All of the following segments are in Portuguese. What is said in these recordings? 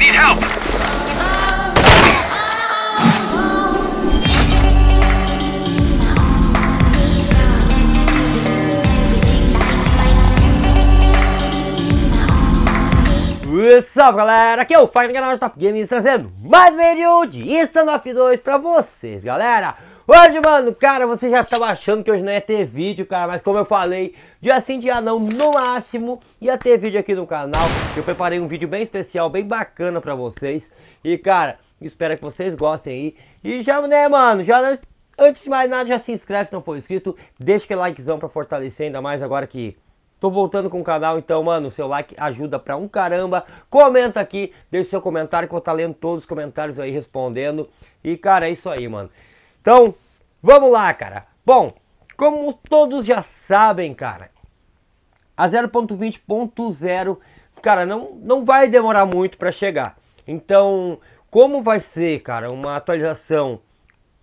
I need help! Salve galera, aqui é o Fire Canal Top Games trazendo mais um vídeo de Stand Up 2 pra vocês galera Hoje, mano, cara, você já estava achando que hoje não ia ter vídeo, cara, mas como eu falei, dia sim, dia não, no máximo, ia ter vídeo aqui no canal. Eu preparei um vídeo bem especial, bem bacana pra vocês. E, cara, espero que vocês gostem aí. E já, né, mano, já né, antes de mais nada, já se inscreve se não for inscrito. Deixa aquele likezão pra fortalecer, ainda mais agora que... Tô voltando com o canal, então, mano, seu like ajuda pra um caramba. Comenta aqui, deixa seu comentário que eu tô tá lendo todos os comentários aí, respondendo. E, cara, é isso aí, mano. Então, vamos lá, cara. Bom, como todos já sabem, cara, a 0.20.0, cara, não, não vai demorar muito para chegar. Então, como vai ser, cara, uma atualização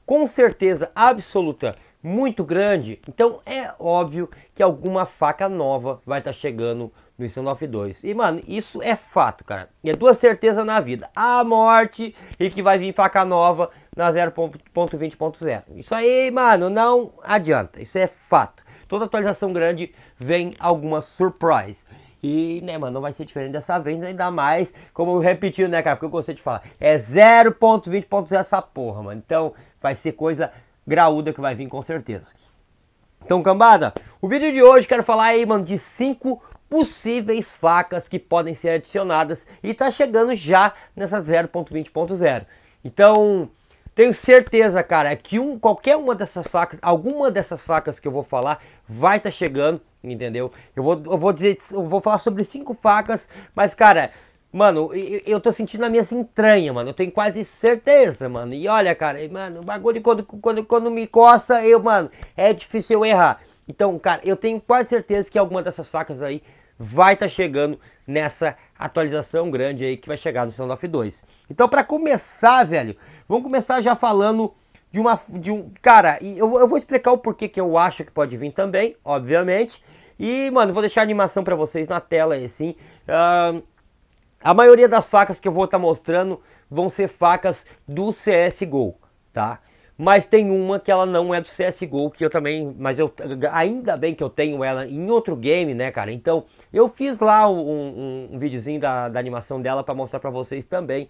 com certeza absoluta muito grande, então é óbvio que alguma faca nova vai estar tá chegando no 192. E, mano, isso é fato, cara. E é duas certezas na vida. A morte e que vai vir faca nova na 0.20.0. Isso aí, mano, não adianta. Isso é fato. Toda atualização grande vem alguma surprise. E, né, mano, não vai ser diferente dessa vez, ainda mais, como eu repeti, né, cara, porque eu gostei de falar. É 0.20.0 essa porra, mano. Então, vai ser coisa graúda que vai vir com certeza. Então, cambada, o vídeo de hoje quero falar aí, mano, de 5 possíveis facas que podem ser adicionadas e tá chegando já nessa 0.20.0. Então, tenho certeza, cara, é que um, qualquer uma dessas facas, alguma dessas facas que eu vou falar, vai estar tá chegando, entendeu? Eu vou, eu vou dizer, eu vou falar sobre cinco facas, mas, cara, mano, eu, eu tô sentindo na minha entranha, mano. Eu tenho quase certeza, mano. E olha, cara, mano, o bagulho quando, quando, quando me coça, eu, mano, é difícil eu errar. Então, cara, eu tenho quase certeza que alguma dessas facas aí vai estar tá chegando nessa atualização grande aí que vai chegar no Sound Off 2. Então, para começar, velho, vamos começar já falando de uma. De um, cara, eu, eu vou explicar o porquê que eu acho que pode vir também, obviamente. E, mano, vou deixar a animação para vocês na tela aí, assim. Uh, a maioria das facas que eu vou estar tá mostrando vão ser facas do CSGO, tá? Mas tem uma que ela não é do CSGO, que eu também. Mas eu ainda bem que eu tenho ela em outro game, né, cara? Então, eu fiz lá um, um, um videozinho da, da, animação dela para mostrar para vocês também.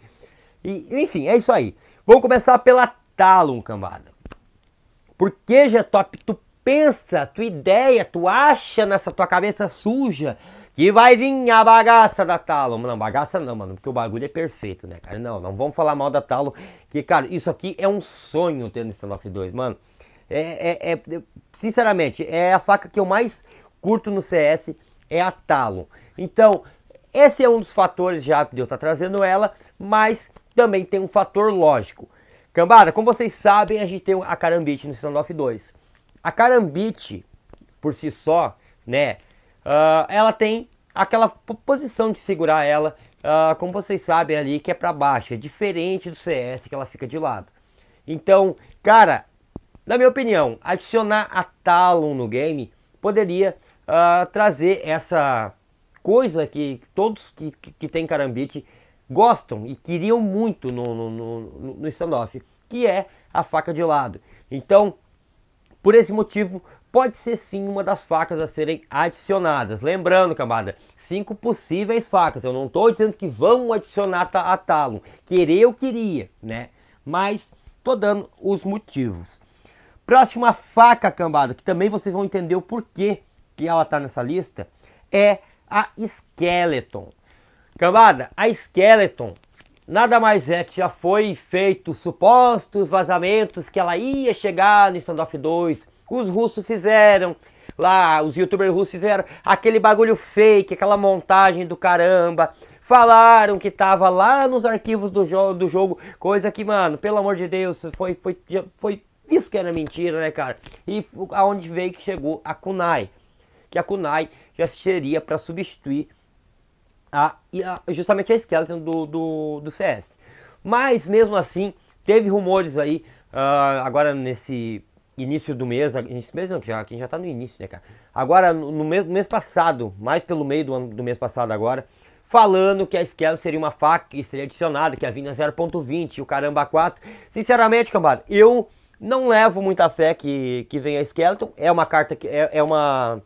E, enfim, é isso aí. Vamos começar pela Talon, cambada. Por que, Getop, tu pensa, tua ideia, tu acha nessa tua cabeça suja que vai vir a bagaça da Talo. Não, bagaça não, mano, porque o bagulho é perfeito, né, cara? Não, não vamos falar mal da Talo, que, cara, isso aqui é um sonho ter no Standoff 2, mano. É, é, é, sinceramente, é a faca que eu mais curto no CS, é a Talo. Então, esse é um dos fatores já de eu tá trazendo ela, mas também tem um fator lógico. Cambada, como vocês sabem, a gente tem a Carambit no Standoff 2. A Carambit, por si só, né, uh, ela tem aquela posição de segurar ela, uh, como vocês sabem ali, que é para baixo, é diferente do CS que ela fica de lado. Então, cara, na minha opinião, adicionar a Talon no game poderia uh, trazer essa coisa que todos que, que, tem Karambit gostam e queriam muito no, no, no, no standoff, que é a faca de lado. Então, por esse motivo, pode ser sim uma das facas a serem adicionadas. Lembrando, camada, cinco possíveis facas. Eu não estou dizendo que vão adicionar a talon Querer eu queria, né? Mas estou dando os motivos. Próxima faca, cambada, que também vocês vão entender o porquê que ela está nessa lista, é a Skeleton. Cambada, a Skeleton Nada mais é que já foi feito supostos vazamentos que ela ia chegar no Standoff 2. Os russos fizeram, lá os youtubers russos fizeram aquele bagulho fake, aquela montagem do caramba. Falaram que tava lá nos arquivos do, jo do jogo, coisa que, mano, pelo amor de Deus, foi, foi, foi isso que era mentira, né, cara? E aonde veio que chegou a Kunai, que a Kunai já seria para substituir a, a, justamente a skeleton do, do, do CS. Mas mesmo assim, teve rumores aí, uh, agora nesse início do mês, início mês não, já, já tá no início, né, cara? Agora, no mês, mês passado, mais pelo meio do ano do mês passado agora, falando que a Skeleton seria uma faca que seria adicionada, que ia vir na 0.20 e o caramba 4. Sinceramente, cambada, eu não levo muita fé que, que venha a Skeleton. É uma carta que é, é uma,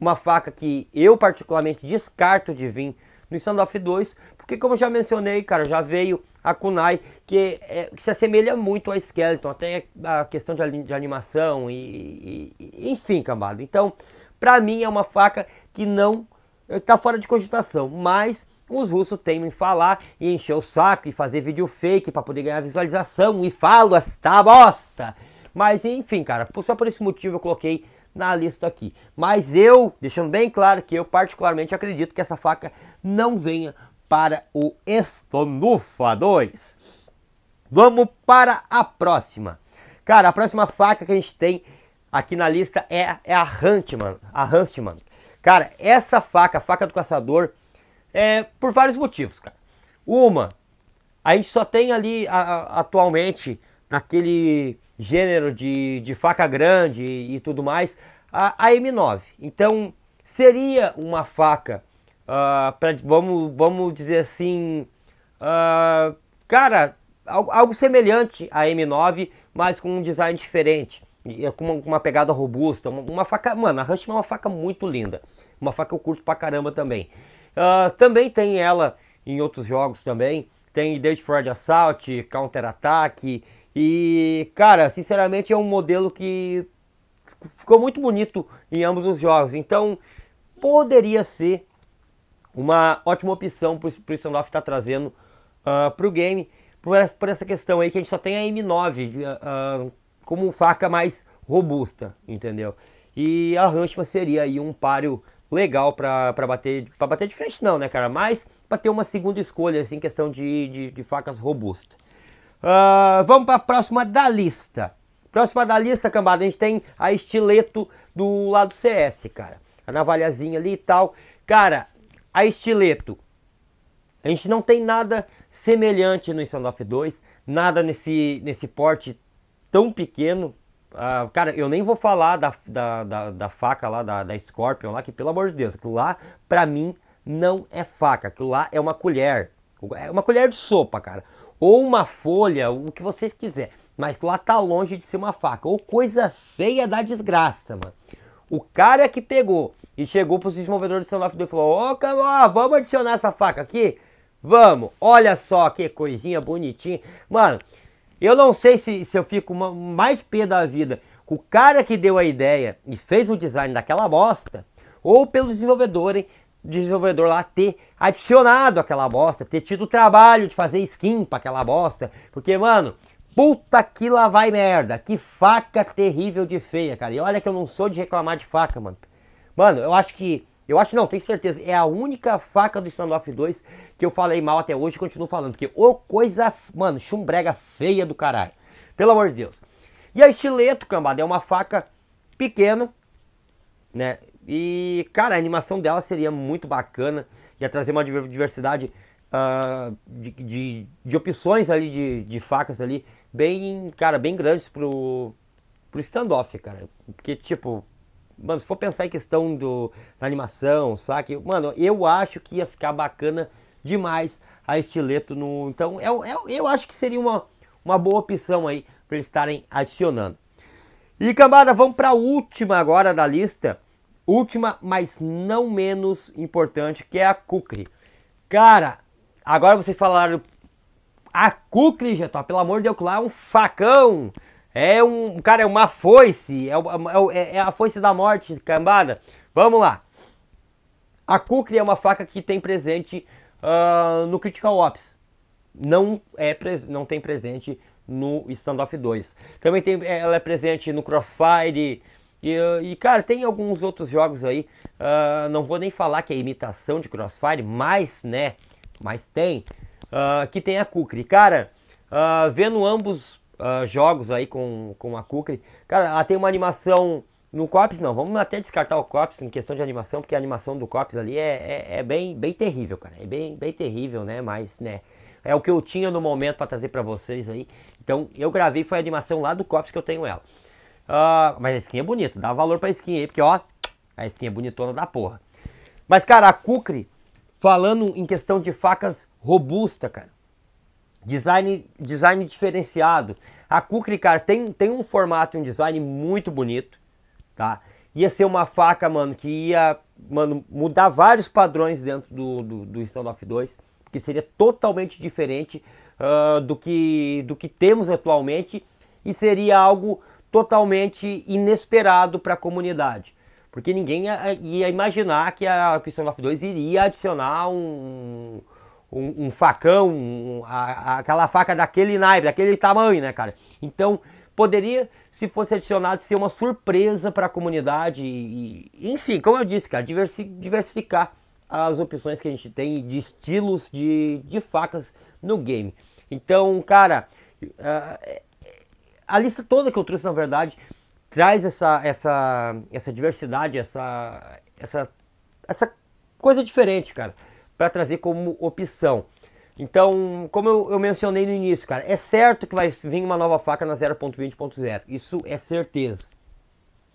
uma faca que eu particularmente descarto de vir no Standoff 2, porque como já mencionei, cara, já veio a Kunai, que, é, que se assemelha muito a Skeleton, até a questão de, de animação e, e, Enfim, cambada. Então, pra mim é uma faca que não... está é, tá fora de cogitação, mas os russos temem falar e encher o saco e fazer vídeo fake para poder ganhar visualização e falo esta bosta. Mas enfim, cara, só por esse motivo eu coloquei na lista aqui. Mas eu, deixando bem claro que eu particularmente acredito que essa faca não venha para o Estonufa 2. Vamos para a próxima. Cara, a próxima faca que a gente tem aqui na lista é, é a Huntman. A Huntman. Cara, essa faca, a faca do caçador, é por vários motivos, cara. Uma, a gente só tem ali a, a, atualmente naquele gênero de, de faca grande e, e tudo mais, a, a, M9. Então seria uma faca, uh, pra, vamos, vamos dizer assim, uh, cara, algo, algo, semelhante à M9, mas com um design diferente, com uma, com uma pegada robusta, uma, uma, faca, mano, a Rushman é uma faca muito linda, uma faca que eu curto pra caramba também. Uh, também tem ela em outros jogos também, tem Identified Assault, Counter Attack, e, cara, sinceramente é um modelo que ficou muito bonito em ambos os jogos. Então, poderia ser uma ótima opção para o Standoff estar tá trazendo uh, ah, para o game. Por essa, por essa, questão aí que a gente só tem a M9 uh, ah, ah, como faca mais robusta, entendeu? E a Ranchman seria aí um páreo legal para bater para bater de frente não, né, cara? Mas para ter uma segunda escolha, assim, questão de, de, de facas robustas. Uh, vamos para a próxima da lista. Próxima da lista, cambada, a gente tem a estileto do lado CS, cara. A navalhazinha ali e tal. Cara, a estileto. A gente não tem nada semelhante no Off 2, nada nesse, nesse porte tão pequeno. Uh, cara, eu nem vou falar da, da, da, da faca lá, da, da Scorpion lá, que pelo amor de Deus, aquilo lá, pra mim, não é faca. Aquilo lá é uma colher. É uma colher de sopa, cara ou uma folha, o que vocês quiser. Mas lá tá longe de ser uma faca. Ou coisa feia da desgraça, mano. O cara é que pegou e chegou pro desenvolvedor do celular e falou: Ô, oh, cara, vamos adicionar essa faca aqui? Vamos, olha só que coisinha bonitinha. Mano, eu não sei se, se eu fico mais pé da vida com o cara que deu a ideia e fez o design daquela bosta, ou pelo desenvolvedor, hein? desenvolvedor lá ter adicionado aquela bosta, ter tido o trabalho de fazer skin para aquela bosta, porque, mano, puta que lá vai merda, que faca terrível de feia, cara. E olha que eu não sou de reclamar de faca, mano. Mano, eu acho que, eu acho não, tenho certeza, é a única faca do Off 2 que eu falei mal até hoje e continuo falando, porque ô coisa, mano, chumbrega feia do caralho. Pelo amor de Deus. E a estileto, cambada, é uma faca pequena, né? E, cara, a animação dela seria muito bacana, ia trazer uma diversidade uh, de, de, de, opções ali, de, de facas ali, bem, cara, bem grandes pro, pro stand-off cara. Porque, tipo, mano, se for pensar em questão do, da animação, saque, mano, eu acho que ia ficar bacana demais a estileto no. Então, eu, é, eu, é, eu acho que seria uma, uma boa opção aí para eles estarem adicionando. E cambada, vamos para a última agora da lista Última, mas não menos importante, que é a Kukri. Cara, agora vocês falaram a Kukri, já pelo amor de Deus, lá é um facão. É um, cara, é uma foice, é, é, é, é a foice da morte, cambada. Vamos lá. A Kukri é uma faca que tem presente uh, no Critical Ops. Não, é, não tem presente no Standoff 2. Também tem, é, ela é presente no Crossfire, e, e cara, tem alguns outros jogos aí, uh, não vou nem falar que é imitação de Crossfire, mas, né, mas tem, uh, que tem a Kukri. Cara, uh, vendo ambos jogos aí com, com a Kukri, cara, ela tem uma animação... No Cops não, vamos até descartar o Cops em questão de animação, porque a animação do Cops ali é, é, é, bem, bem terrível, cara. É bem, bem terrível, né? Mas, né? É o que eu tinha no momento para trazer para vocês aí. Então, eu gravei, foi a animação lá do Cops que eu tenho ela. Uh, mas a skin é bonita, dá valor pra skin aí, porque ó, a skin é bonitona da porra. Mas, cara, a Kukri, falando em questão de facas robusta, cara. Design, design diferenciado. A Kukri, cara, tem, tem um formato e um design muito bonito, tá? Ia ser uma faca, mano, que ia mano, mudar vários padrões dentro do, do, do Standoff 2, que seria totalmente diferente uh, do, que, do que temos atualmente e seria algo totalmente inesperado para a comunidade. Porque ninguém ia, imaginar que a Pistol of 2 iria adicionar um, um, um facão, um, a, aquela faca daquele naipe, daquele tamanho, né, cara? Então, poderia, se fosse adicionado, ser uma surpresa para a comunidade. E, e, enfim, como eu disse, cara, diversi, diversificar as opções que a gente tem de estilos de, de facas no game. Então, cara, ah, a lista toda que eu trouxe, na verdade, traz essa, essa, essa diversidade, essa, essa, essa coisa diferente, cara, para trazer como opção. Então, como eu, eu, mencionei no início, cara, é certo que vai vir uma nova faca na 0.20.0. Isso é certeza.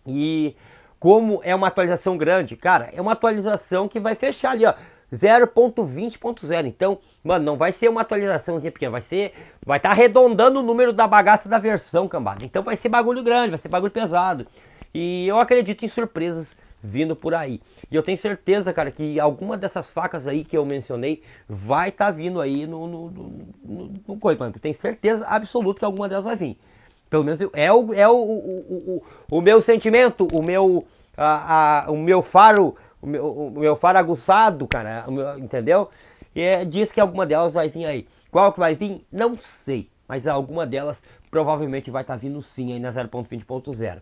E como é uma atualização grande, cara, é uma atualização que vai fechar ali, ó. 0.20.0. Então, mano, não vai ser uma atualização pequena, vai ser. Vai estar tá arredondando o número da bagaça da versão, cambada. Então vai ser bagulho grande, vai ser bagulho pesado. E eu acredito em surpresas vindo por aí. E eu tenho certeza, cara, que alguma dessas facas aí que eu mencionei vai estar tá vindo aí no, no, no, no, coisa, mano. Tenho certeza absoluta que alguma delas vai vir. Pelo menos é o, é o, o, o, o meu sentimento, o meu, a, a, o meu faro o meu, o meu faro aguçado, cara, meu, entendeu? E é, diz que alguma delas vai vir aí. Qual que vai vir? Não sei, mas alguma delas provavelmente vai estar tá vindo sim aí na 0.20.0.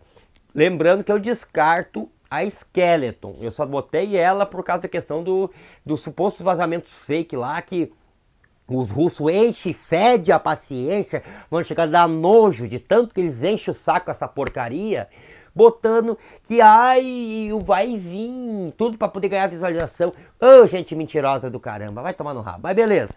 Lembrando que eu descarto a Skeleton, eu só botei ela por causa da questão do, dos supostos vazamentos fake lá que os russos enchem, fede a paciência, vão chegar a dar nojo de tanto que eles enchem o saco essa porcaria botando que ai, vai vir, tudo para poder ganhar visualização. Ô, oh, gente mentirosa do caramba, vai tomar no rabo. Mas beleza.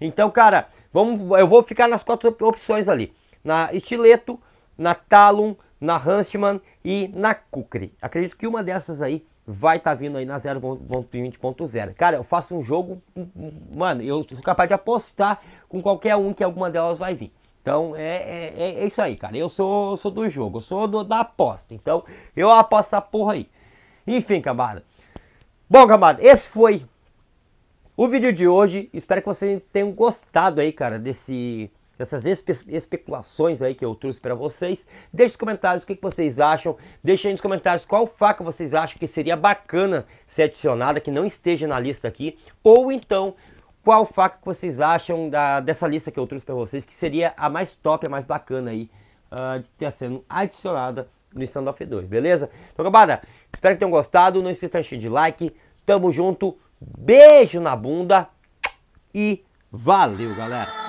Então, cara, vamos, eu vou ficar nas quatro opções ali. Na Estileto, na Talon, na Huntsman e na Kukri. Acredito que uma dessas aí vai estar tá vindo aí na 0.20.0. Cara, eu faço um jogo, hum, hum, mano, eu sou capaz de apostar com qualquer um que alguma delas vai vir. Então é, é, é, é, isso aí, cara. Eu sou, sou do jogo, eu sou do, da aposta. Então eu aposto essa porra aí. Enfim, camarada. Bom, camarada. esse foi o vídeo de hoje. Espero que vocês tenham gostado aí, cara, desse, dessas espe especulações aí que eu trouxe para vocês. Deixe nos comentários o que, que vocês acham. Deixe aí nos comentários qual faca vocês acham que seria bacana ser adicionada, que não esteja na lista aqui. Ou então qual faca que vocês acham da, dessa lista que eu trouxe para vocês que seria a mais top, a mais bacana aí uh, de ter sendo adicionada no Standoff 2, beleza? Então, gabada, espero que tenham gostado. Não esqueça de like. Tamo junto. Beijo na bunda e valeu, galera!